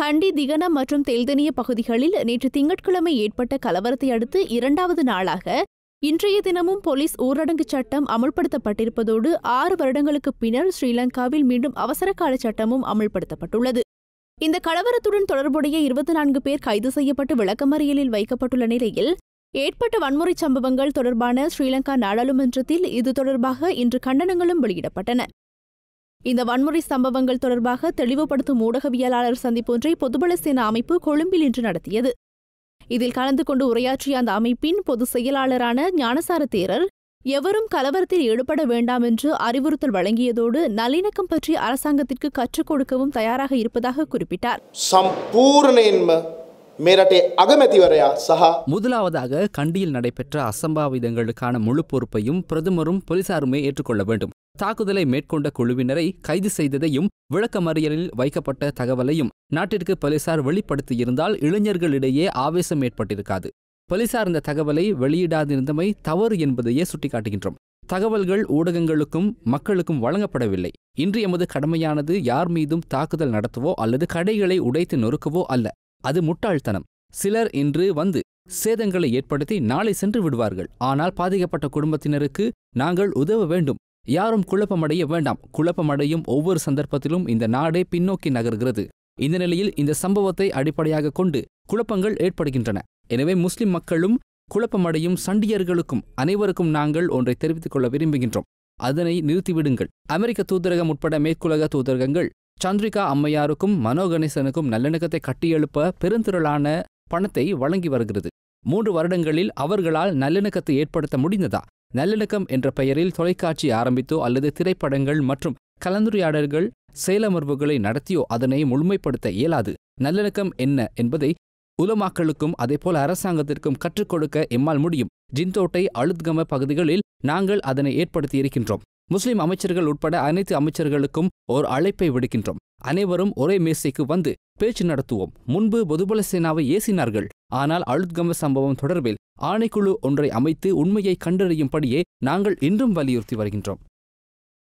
கண்டி திகனம் மற்றும் தெல்தனிய பகுதிகளில் நேற்று திங்கட்கிழமை ஏற்பட்ட கலவரத்தை அடுத்து இரண்டாவது நாளாக இன்றைய தினமும் போலீஸ் ஊரடங்கு சட்டம் அமல்படுத்தப்பட்டிருப்பதோடு ஆறு வருடங்களுக்கு பின்னர் ஸ்ரீலங்காவில் மீண்டும் அவசர கால சட்டமும் அமல்படுத்தப்பட்டுள்ளது இந்த கலவரத்துடன் தொடர்புடைய இருபத்தி நான்கு பேர் கைது செய்யப்பட்டு விளக்கமறியலில் வைக்கப்பட்டுள்ள நிலையில் ஏற்பட்ட வன்முறை சம்பவங்கள் தொடர்பான ஸ்ரீலங்கா நாடாளுமன்றத்தில் இது தொடர்பாக இன்று கண்டனங்களும் வெளியிடப்பட்டன இந்த வன்முறை சம்பவங்கள் தொடர்பாக தெளிவுபடுத்தும் ஊடகவியலாளர் சந்திப்பொன்றை பொதுபல சேனா அமைப்பு கொழும்பில் இன்று நடத்தியது இதில் கலந்து கொண்டு உரையாற்றிய அந்த அமைப்பின் பொதுச் செயலாளரான ஞானசார தேரர் எவரும் கலவரத்தில் ஈடுபட வேண்டாம் என்று அறிவுறுத்தல் வழங்கியதோடு நல்லிணக்கம் பற்றி அரசாங்கத்திற்கு கற்றுக் கொடுக்கவும் தயாராக இருப்பதாக குறிப்பிட்டார் முதலாவதாக கண்டியில் நடைபெற்ற அசம்பாவிதங்களுக்கான முழு பொறுப்பையும் பிரதமரும் போலீசாருமே ஏற்றுக்கொள்ள வேண்டும் தாக்குதலை மேற்கொண்ட குழுவினரை கைது செய்ததையும் விளக்கமறியலில் வைக்கப்பட்ட தகவலையும் நாட்டிற்கு போலீசார் வெளிப்படுத்தியிருந்தால் இளைஞர்களிடையே ஆவேசம் ஏற்பட்டிருக்காது போலீசார் இந்த தகவலை வெளியிடாதிருந்தமை தவறு என்பதையே சுட்டிக்காட்டுகின்றோம் தகவல்கள் ஊடகங்களுக்கும் மக்களுக்கும் வழங்கப்படவில்லை இன்று எமது கடமையானது யார் மீதும் தாக்குதல் நடத்தவோ அல்லது கடைகளை உடைத்து நொறுக்கவோ அல்ல அது முட்டாள்தனம் சிலர் இன்று வந்து சேதங்களை ஏற்படுத்தி நாளை சென்று விடுவார்கள் ஆனால் பாதிக்கப்பட்ட குடும்பத்தினருக்கு நாங்கள் உதவ வேண்டும் யாரும் குழப்பமடைய வேண்டாம் குழப்பமடையும் ஒவ்வொரு சந்தர்ப்பத்திலும் இந்த நாடே பின்னோக்கி நகர்கிறது இந்த நிலையில் இந்த சம்பவத்தை அடிப்படையாக கொண்டு குழப்பங்கள் ஏற்படுகின்றன எனவே முஸ்லிம் மக்களும் குழப்பமடையும் சண்டியர்களுக்கும் அனைவருக்கும் நாங்கள் ஒன்றை தெரிவித்துக் கொள்ள விரும்புகின்றோம் அதனை நிறுத்திவிடுங்கள் அமெரிக்க தூதரகம் உட்பட மேற்குலக தூதரகங்கள் சந்திரிகா அம்மையாருக்கும் மனோகணேசனுக்கும் நல்லிணக்கத்தை கட்டியெழுப்ப பெருந்திரளான பணத்தை வழங்கி வருகிறது மூன்று வருடங்களில் அவர்களால் நல்லிணக்கத்தை ஏற்படுத்த முடிந்ததா நல்லிணக்கம் என்ற பெயரில் தொலைக்காட்சி ஆரம்பித்தோ அல்லது திரைப்படங்கள் மற்றும் கலந்துரையாடல்கள் செயலமர்வுகளை நடத்தியோ அதனை முழுமைப்படுத்த இயலாது நல்லிணக்கம் என்ன என்பதை உலமாக்களுக்கும் அதேபோல் அரசாங்கத்திற்கும் கற்றுக் கொடுக்க எம்மால் முடியும் ஜிந்தோட்டை அழுத்கம பகுதிகளில் நாங்கள் அதனை ஏற்படுத்தியிருக்கின்றோம் முஸ்லிம் அமைச்சர்கள் உட்பட அனைத்து அமைச்சர்களுக்கும் ஓர் அழைப்பை விடுக்கின்றோம் அனைவரும் ஒரே மேசைக்கு வந்து பேச்சு நடத்துவோம் முன்பு பொதுபல சேனாவை ஏசினார்கள் ஆனால் அழுத்கம சம்பவம் தொடர்பில் ஆணைக்குழு ஒன்றை அமைத்து உண்மையை கண்டறியும்படியே நாங்கள் இன்றும் வலியுறுத்தி வருகின்றோம்